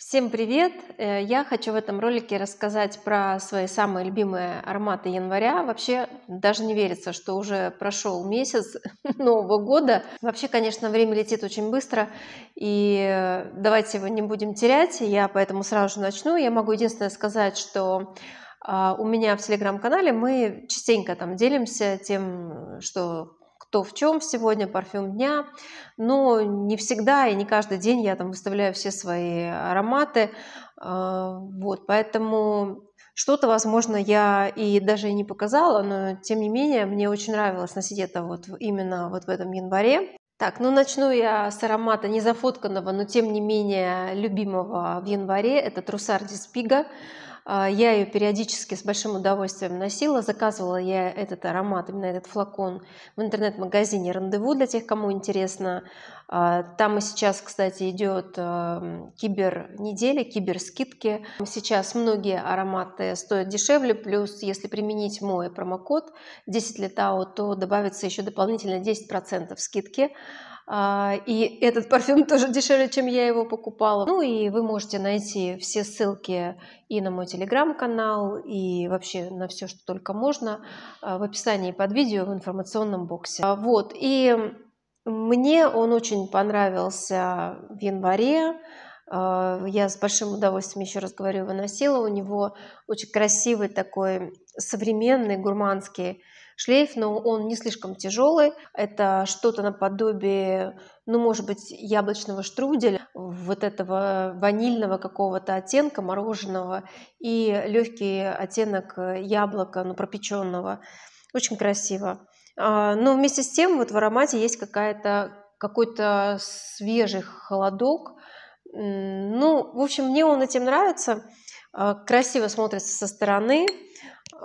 Всем привет! Э, я хочу в этом ролике рассказать про свои самые любимые ароматы января. Вообще даже не верится, что уже прошел месяц Нового года. Вообще, конечно, время летит очень быстро, и э, давайте его не будем терять. Я поэтому сразу же начну. Я могу единственное сказать, что а, у меня в телеграм-канале мы частенько там делимся тем, что кто в чем сегодня, парфюм дня. Но не всегда и не каждый день я там выставляю все свои ароматы. А, вот, поэтому что-то, возможно, я и даже и не показала, но тем не менее мне очень нравилось носить это вот именно вот в этом январе. Так, ну начну я с аромата не зафотканного, но тем не менее любимого в январе. Это Трусар Диспига. Спига а, я ее периодически с большим удовольствием носила. Заказывала я этот аромат, именно этот флакон в интернет-магазине «Рандеву» для тех, кому интересно. А, там и сейчас, кстати, идет кибер-неделя, кибер-скидки. Сейчас многие ароматы стоят дешевле, плюс если применить мой промокод 10 летао, то добавится еще дополнительно 10% скидки. А, и этот парфюм тоже дешевле, чем я его покупала. Ну и вы можете найти все ссылки и на мой телеграм-канал, и вообще на все, что только можно а, в описании под видео в информационном боксе. А, вот, и мне он очень понравился в январе. Я с большим удовольствием, еще раз говорю, выносила. У него очень красивый такой современный гурманский шлейф, но он не слишком тяжелый. Это что-то наподобие, ну, может быть, яблочного штруделя, вот этого ванильного какого-то оттенка мороженого и легкий оттенок яблока, ну, пропеченного. Очень красиво. А, но вместе с тем вот в аромате есть какая-то какой-то свежий холодок. Ну, в общем, мне он этим нравится. А, красиво смотрится со стороны.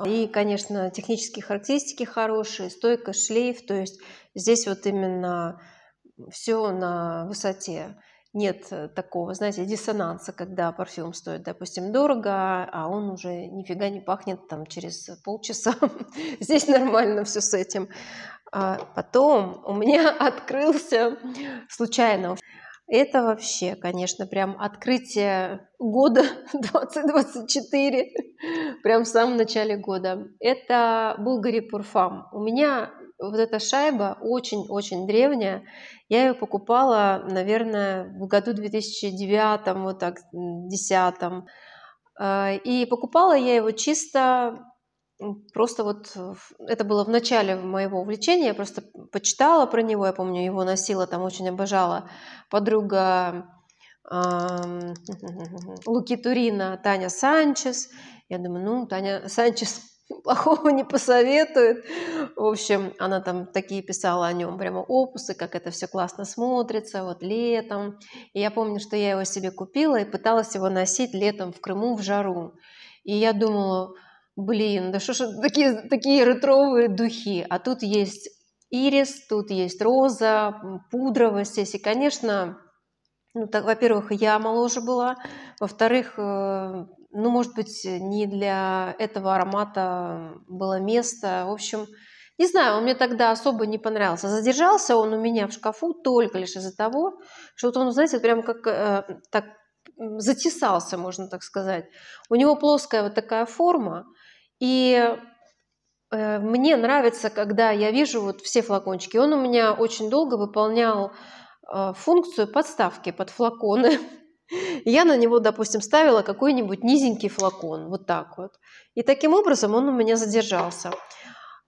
И, конечно, технические характеристики хорошие, стойкость, шлейф. То есть здесь вот именно все на высоте. Нет э, такого, знаете, диссонанса, когда парфюм стоит, допустим, дорого, а он уже нифига не пахнет там через полчаса. Здесь нормально все с этим. А потом у меня открылся случайно это вообще, конечно, прям открытие года 2024, прям в самом начале года. Это Булгари Пурфам. У меня вот эта шайба очень-очень древняя. Я ее покупала, наверное, в году 2009, вот так, 2010. Э, и покупала я его чисто просто вот э, это было в начале моего увлечения, я просто почитала про него, я помню, его носила, там очень обожала подруга э, Луки Турина Таня Санчес. Я думаю, ну, Таня Санчес плохого не посоветует. В общем, она там такие писала о нем прямо опусы, как это все классно смотрится, вот летом. И я помню, что я его себе купила и пыталась его носить летом в Крыму в жару. И я думала, блин, да что ж такие, такие ретровые духи, а тут есть ирис, тут есть роза, пудровость здесь, и, конечно, ну, так, во-первых, я моложе была, во-вторых, э, ну, может быть, не для этого аромата было место, в общем, не знаю, он мне тогда особо не понравился. Задержался он у меня в шкафу только лишь из-за того, что вот он, знаете, прям как э, так затесался, можно так сказать. У него плоская вот такая форма, и э, мне нравится, когда я вижу вот все флакончики. Он у меня очень долго выполнял э, функцию подставки под флаконы. Я на него, допустим, ставила какой-нибудь низенький флакон, вот так вот. И таким образом он у меня задержался.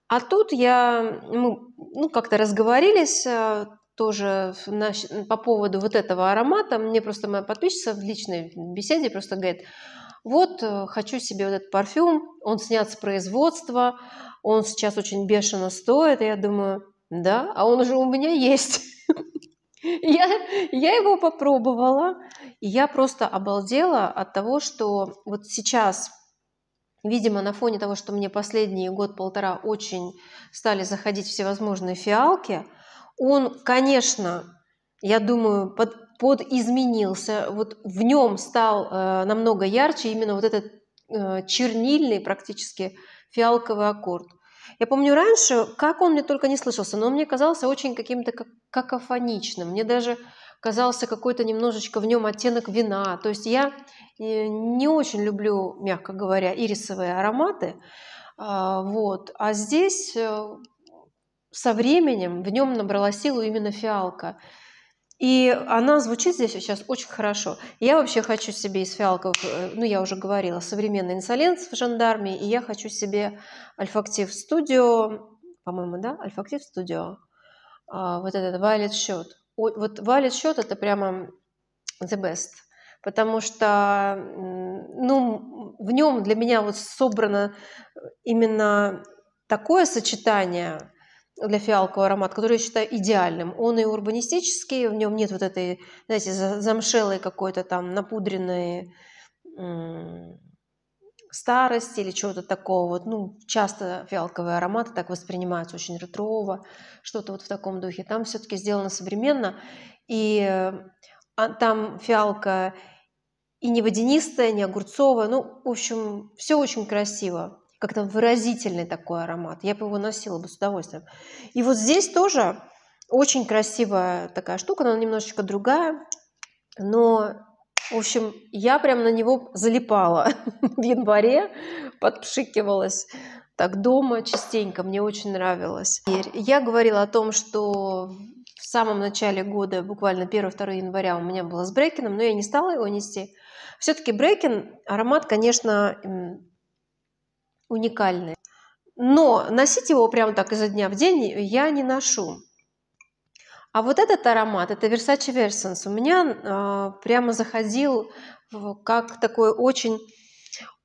А тут я, мы ну, как-то разговорились э, тоже на, по поводу вот этого аромата. Мне просто моя подписчица в личной беседе просто говорит, вот э, хочу себе вот этот парфюм, он снят с производства, он сейчас очень бешено стоит, и я думаю, да, а он уже у меня есть. Я, я его попробовала, и я просто обалдела от того, что вот сейчас, видимо, на фоне того, что мне последний год-полтора очень стали заходить всевозможные фиалки, он, конечно, я думаю, под, подизменился, вот в нем стал э, намного ярче именно вот этот э, чернильный практически фиалковый аккорд. Я помню раньше, как он мне только не слышался, но он мне казался очень каким-то какофоничным. Мне даже казался какой-то немножечко в нем оттенок вина. То есть я э, не очень люблю, мягко говоря, ирисовые ароматы. А, вот. А здесь э, со временем в нем набрала силу именно фиалка. И она звучит здесь сейчас очень хорошо. Я вообще хочу себе из фиалков, э, ну я уже говорила, современный инсоленс в жандарме, и я хочу себе альфактив студио, по-моему, да, альфактив студио, а, вот этот вайлет счет. Вот вайлет счет это прямо the best, потому что, ну, в нем для меня вот собрано именно такое сочетание для фиалкового аромат, который я считаю идеальным. Он и урбанистический, в нем нет вот этой, знаете, замшелой какой-то там напудренной старости или чего-то такого. Вот, ну, часто фиалковые ароматы так воспринимаются очень ретрово, что-то вот в таком духе. Там все-таки сделано современно, и а, там фиалка и не водянистая, не огурцовая. Ну, в общем, все очень красиво как-то выразительный такой аромат. Я бы его носила бы с удовольствием. И вот здесь тоже очень красивая такая штука, она немножечко другая. Но, в общем, я прям на него залипала в январе, подпшикивалась так дома частенько, мне очень нравилось. Я говорила о том, что в самом начале года, буквально 1-2 января у меня было с Брекином, но я не стала его нести. Все-таки Брекин, аромат, конечно, уникальный. Но носить его прямо так изо дня в день я не ношу. А вот этот аромат, это Versace Versens, у меня э, прямо заходил в, как такой очень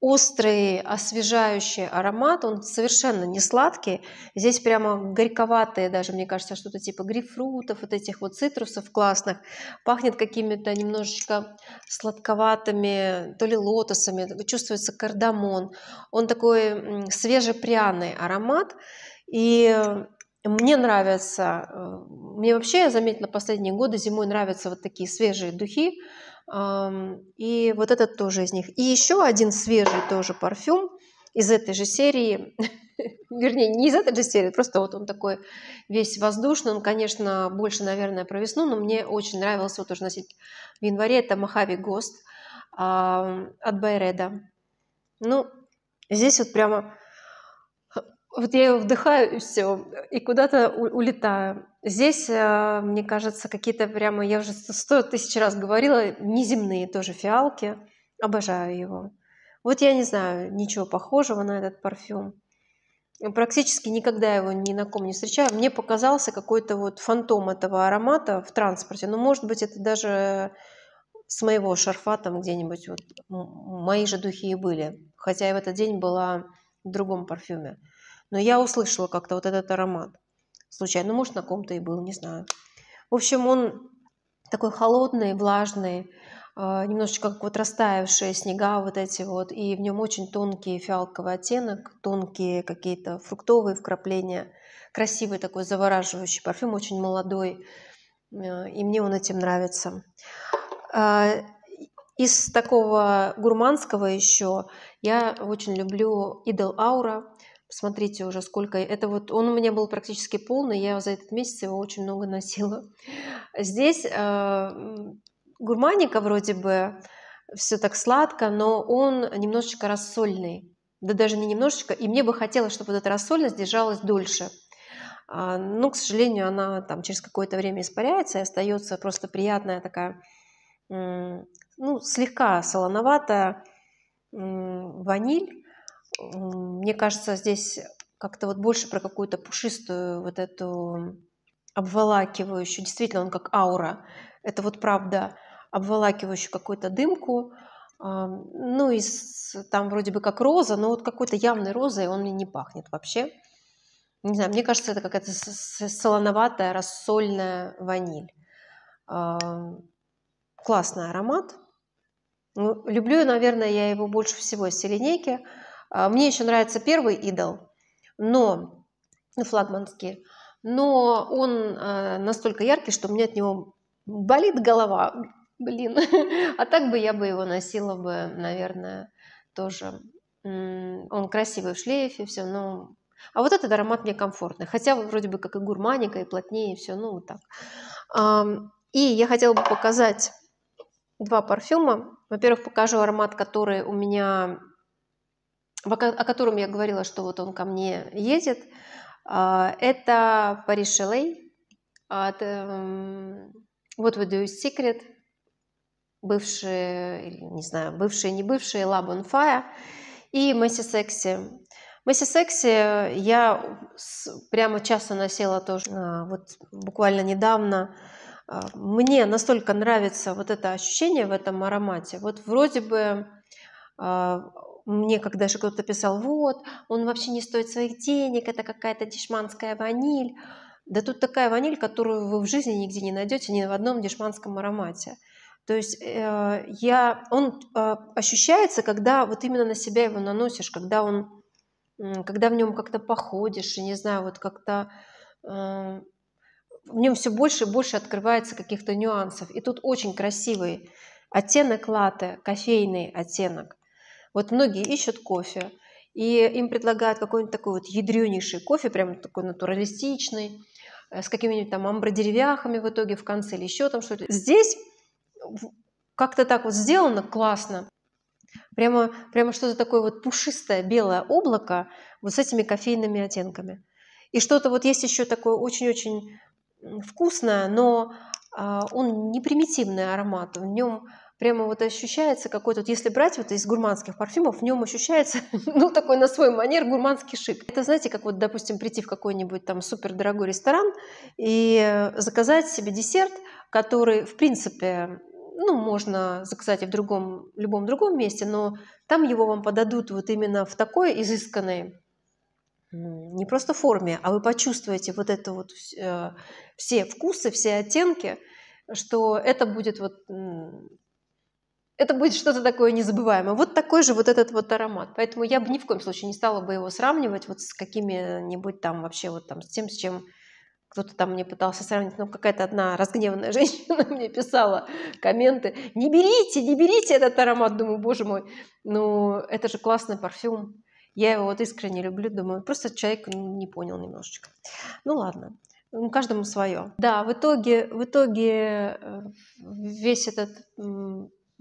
острый, освежающий аромат, он совершенно не сладкий. Здесь прямо горьковатые даже, мне кажется, что-то типа грейпфрутов, вот этих вот цитрусов классных. Пахнет какими-то немножечко сладковатыми, то ли лотосами, чувствуется кардамон. Он такой свежепряный аромат. И мне нравятся, э, мне вообще, я заметила, последние годы зимой нравятся вот такие свежие духи, и вот этот тоже из них. И еще один свежий тоже парфюм из этой же серии. Вернее, не из этой же серии, просто вот он такой весь воздушный. Он, конечно, больше, наверное, про весну, но мне очень нравился его тоже носить в январе. Это Махави Гост от Байреда. Ну, здесь вот прямо вот я вдыхаю и все, и куда-то улетаю. Здесь, э, мне кажется, какие-то прямо, я уже сто тысяч раз говорила, неземные тоже фиалки. Обожаю его. Вот я не знаю ничего похожего на этот парфюм. Практически никогда его ни на ком не встречаю. Мне показался какой-то вот фантом этого аромата в транспорте. Но, ну, может быть, это даже с моего шарфа там где-нибудь вот мои же духи и были. Хотя я в этот день была в другом парфюме. Но я услышала как-то вот этот аромат. Случайно, ну, может, на ком-то и был, не знаю. В общем, он такой холодный, влажный, а, немножечко как вот растаявшие снега вот эти вот, и в нем очень тонкий фиалковый оттенок, тонкие какие-то фруктовые вкрапления, красивый такой завораживающий парфюм, очень молодой, а, и мне он этим нравится. А, из такого гурманского еще я очень люблю Идол Аура, Смотрите уже сколько. Это вот он у меня был практически полный, я за этот месяц его очень много носила. Здесь э, гурманика вроде бы все так сладко, но он немножечко рассольный. Да даже не немножечко. И мне бы хотелось, чтобы вот эта рассольность держалась дольше. А, но, к сожалению, она там через какое-то время испаряется и остается просто приятная такая, ну, слегка солоноватая ваниль мне кажется, здесь как-то вот больше про какую-то пушистую вот эту обволакивающую, действительно он как аура, это вот правда, обволакивающую какую-то дымку, а, ну и там вроде бы как роза, но вот какой-то явной розой он мне не пахнет вообще. Не знаю, мне кажется, это какая-то солоноватая, рассольная ваниль. А, классный аромат. Ну, люблю, наверное, я его больше всего из линейки. А, мне еще нравится первый идол, но ну, флагманский, но он а, настолько яркий, что у меня от него болит голова, блин. А так бы я бы его носила бы, наверное, тоже. Он красивый в шлейфе, все, но... А вот этот аромат мне комфортный. Хотя вроде бы как и гурманика, и плотнее, и все, ну вот так. И я хотела бы показать два парфюма. Во-первых, покажу аромат, который у меня о котором я говорила, что вот он ко мне едет, а, это Париж Шелей, What We Do Is Secret, бывшие, не знаю, бывшие, не бывшие, Lab on Fire и Месси Секси. Месси Секси я прямо часто носила тоже, а, вот буквально недавно, а, мне настолько нравится вот это ощущение в этом аромате. Вот вроде бы мне когда же кто-то писал, вот, он вообще не стоит своих денег, это какая-то дешманская ваниль. Да тут такая ваниль, которую вы в жизни нигде не найдете, ни в одном дешманском аромате. То есть э, я, он э, ощущается, когда вот именно на себя его наносишь, когда он, э, когда в нем как-то походишь, и не знаю, вот как-то э, в нем все больше и больше открывается каких-то нюансов. И тут очень красивый оттенок латы, кофейный оттенок. Вот многие ищут кофе, и им предлагают какой-нибудь такой вот ядренейший кофе, прям такой натуралистичный, э, с какими-нибудь там амбродеревяхами в итоге в конце или еще там что-то. Здесь как-то так вот сделано классно. Прямо, прямо что-то такое вот пушистое белое облако вот с этими кофейными оттенками. И что-то вот есть еще такое очень-очень вкусное, но а, он не примитивный аромат, в нем прямо вот ощущается какой-то, вот если брать вот из гурманских парфюмов, в нем ощущается, ну, такой на свой манер гурманский шик. Это, знаете, как вот, допустим, прийти в какой-нибудь там супер дорогой ресторан и э, заказать себе десерт, который, в принципе, ну, можно заказать и в другом, любом другом месте, но там его вам подадут вот именно в такой изысканной, не просто форме, а вы почувствуете вот это вот э, все вкусы, все оттенки, что это будет вот это будет что-то такое незабываемое. Вот такой же вот этот вот аромат. Поэтому я бы ни в коем случае не стала бы его сравнивать вот с какими-нибудь там вообще вот там с тем, с чем кто-то там мне пытался сравнить, ну, какая-то одна разгневанная женщина мне писала комменты, не берите, не берите этот аромат, думаю, боже мой, ну, это же классный парфюм, я его вот искренне люблю, думаю, просто человек ну, не понял немножечко. Ну, ладно, ну, каждому свое. Да, в итоге, в итоге э, весь этот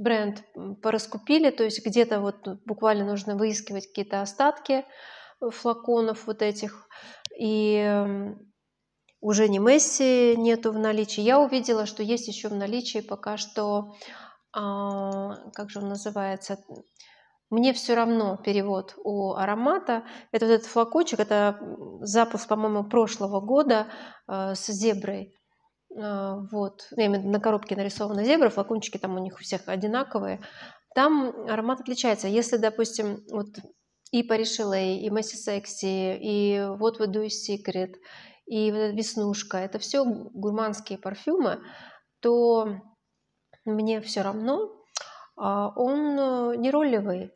бренд пораскупили, то есть где-то вот буквально нужно выискивать какие-то остатки э, флаконов вот этих, и уже не Месси нету в наличии. Я увидела, что есть еще в наличии пока что, а, как же он называется, мне все равно перевод у аромата. Это вот этот флакончик, это запуск, по-моему, прошлого года э, с зеброй. А, вот. на коробке нарисована зебра, флакончики там у них у всех одинаковые. Там аромат отличается. Если, допустим, вот и Paris Chalet, и Messi секси, и вот We Do Is и вот веснушка, это все гурманские парфюмы, то мне все равно, а, он э, не неролевый.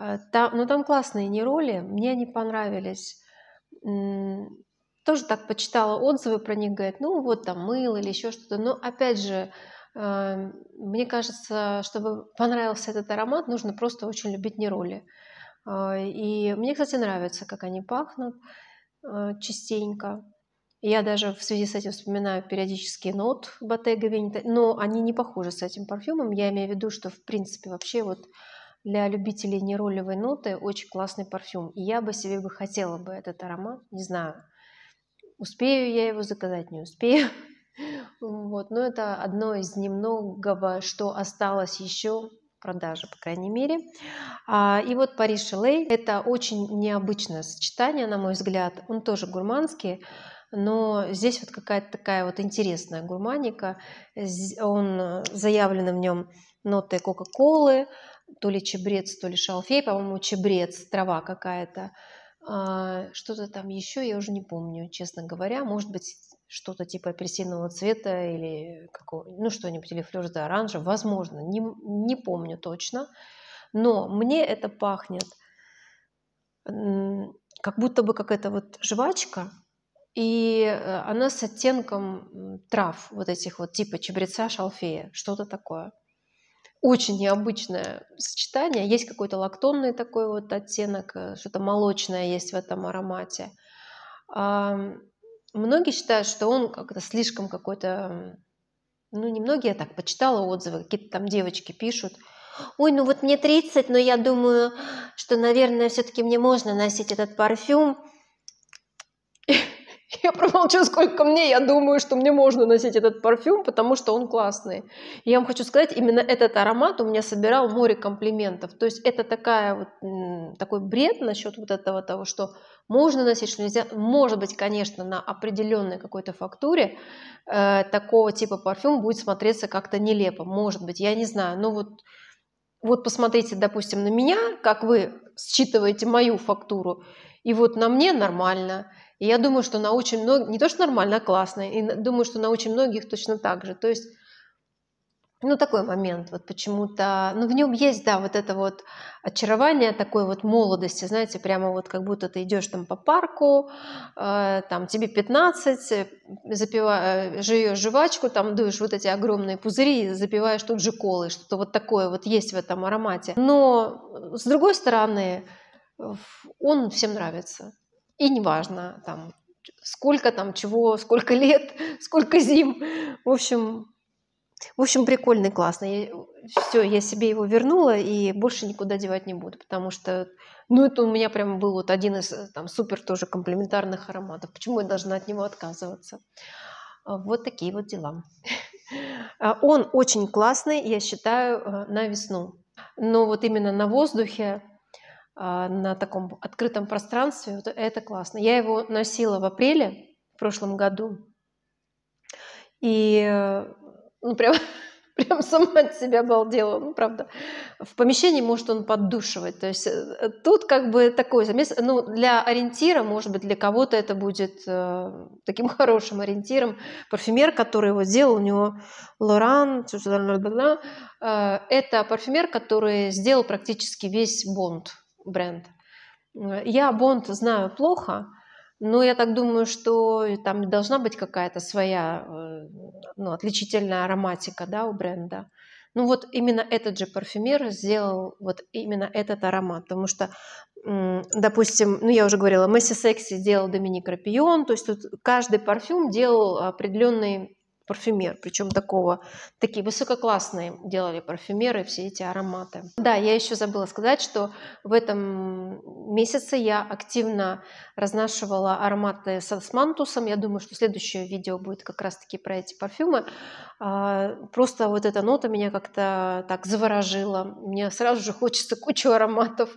Э, там, но там классные нероли, мне они понравились тоже так почитала отзывы про них, говорят, ну вот там мыло или еще что-то. Но опять же, эм, мне кажется, чтобы понравился этот аромат, нужно просто очень любить нероли. А, и мне, кстати, нравится, как они пахнут э, частенько. Я даже в связи с этим вспоминаю периодические нот ботега, Veneta, но они не похожи с этим парфюмом. Я имею в виду, что в принципе вообще вот для любителей неролевой ноты очень классный парфюм. И я бы себе бы хотела бы этот аромат, не знаю, успею я его заказать, не успею. Вот, но это одно из немногого, что осталось еще в продаже, по крайней мере. А, и вот Париж Шелей – это очень необычное сочетание, на мой взгляд. Он тоже гурманский, но здесь вот какая-то такая вот интересная гурманика. Он э, заявлены в нем ноты Кока-Колы, то ли чебрец, то ли шалфей, по-моему, чебрец, трава какая-то. А, что-то там еще, я уже не помню, честно говоря. Может быть, что-то типа апельсинового цвета или какого, ну что-нибудь, или флёр до оранжа, возможно, не, не помню точно. Но мне это пахнет как будто бы какая-то вот жвачка, и э, она с оттенком трав вот этих вот типа чабреца, шалфея, что-то такое – очень необычное сочетание. Есть какой-то лактонный такой вот оттенок, э, что-то молочное есть в этом аромате. Многие считают, что он как-то слишком какой-то... Ну, не многие, я а так почитала отзывы, какие-то там девочки пишут. Ой, ну вот мне 30, но я думаю, что, наверное, все-таки мне можно носить этот парфюм. Я промолчу, сколько мне, я думаю, что мне можно носить этот парфюм, потому что он классный. я вам хочу сказать, именно этот аромат у меня собирал море комплиментов. То есть это такая вот, такой бред насчет вот этого того, что можно носить, что нельзя. Может быть, конечно, на определенной какой-то фактуре э, такого типа парфюм будет смотреться как-то нелепо. Может быть, я не знаю. Но вот, вот посмотрите, допустим, на меня, как вы считываете мою фактуру, и вот на мне нормально – и я думаю, что на очень многих, не то что нормально, а классно, и думаю, что на очень многих точно так же. То есть, ну, такой момент, вот почему-то, ну, в нем есть, да, вот это вот очарование такой вот молодости, знаете, прямо вот как будто ты идешь там по парку, э, там тебе 15, запиваешь, жуешь жвачку, там дуешь вот эти огромные пузыри запиваешь тут же колой, что-то вот такое вот есть в этом аромате. Но, э, с другой стороны, он всем нравится. И неважно, там, сколько там чего, сколько лет, сколько зим. В общем, в общем, прикольный, классный. Все, я себе его вернула и больше никуда девать не буду, потому что, ну, это у меня прям был вот один из э, там супер тоже комплементарных ароматов. Почему я должна от него отказываться? А, вот такие вот дела. А, он очень классный, я считаю, э, на весну. Но вот именно на воздухе на таком открытом пространстве. Вот это классно. Я его носила в апреле в прошлом году. И ну, прям, прям сама от себя обалдела. Ну, правда. В помещении может он поддушивать. То есть тут как бы такое замес. Ну, для ориентира, может быть, для кого-то это будет э, таким хорошим ориентиром. Парфюмер, который его сделал, у него Лоран, это парфюмер, который сделал практически весь Бонд бренд. Я Бонд знаю плохо, но я так думаю, что там должна быть какая-то своя э, ну, отличительная ароматика да, у бренда. Ну вот именно этот же парфюмер сделал вот именно этот аромат, потому что, допустим, ну я уже говорила, Месси Секси делал Доминик Рапион, то есть тут каждый парфюм делал определенный парфюмер. Причем такого, такие высококлассные делали парфюмеры, все эти ароматы. Да, я еще забыла сказать, что в этом месяце я активно разнашивала ароматы с османтусом. Я думаю, что следующее видео будет как раз-таки про эти парфюмы. А, просто вот эта нота меня как-то так заворожила. Мне сразу же хочется кучу ароматов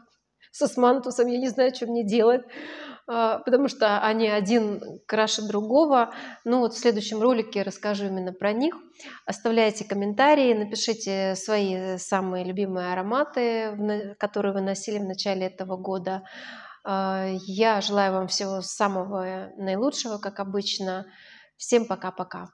с османтусом. Я не знаю, что мне делать. А, потому что они один краше другого. Ну вот в следующем ролике расскажу именно про них. Оставляйте комментарии, напишите свои самые любимые ароматы, которые вы носили в начале этого года. А, я желаю вам всего самого наилучшего, как обычно. Всем пока-пока.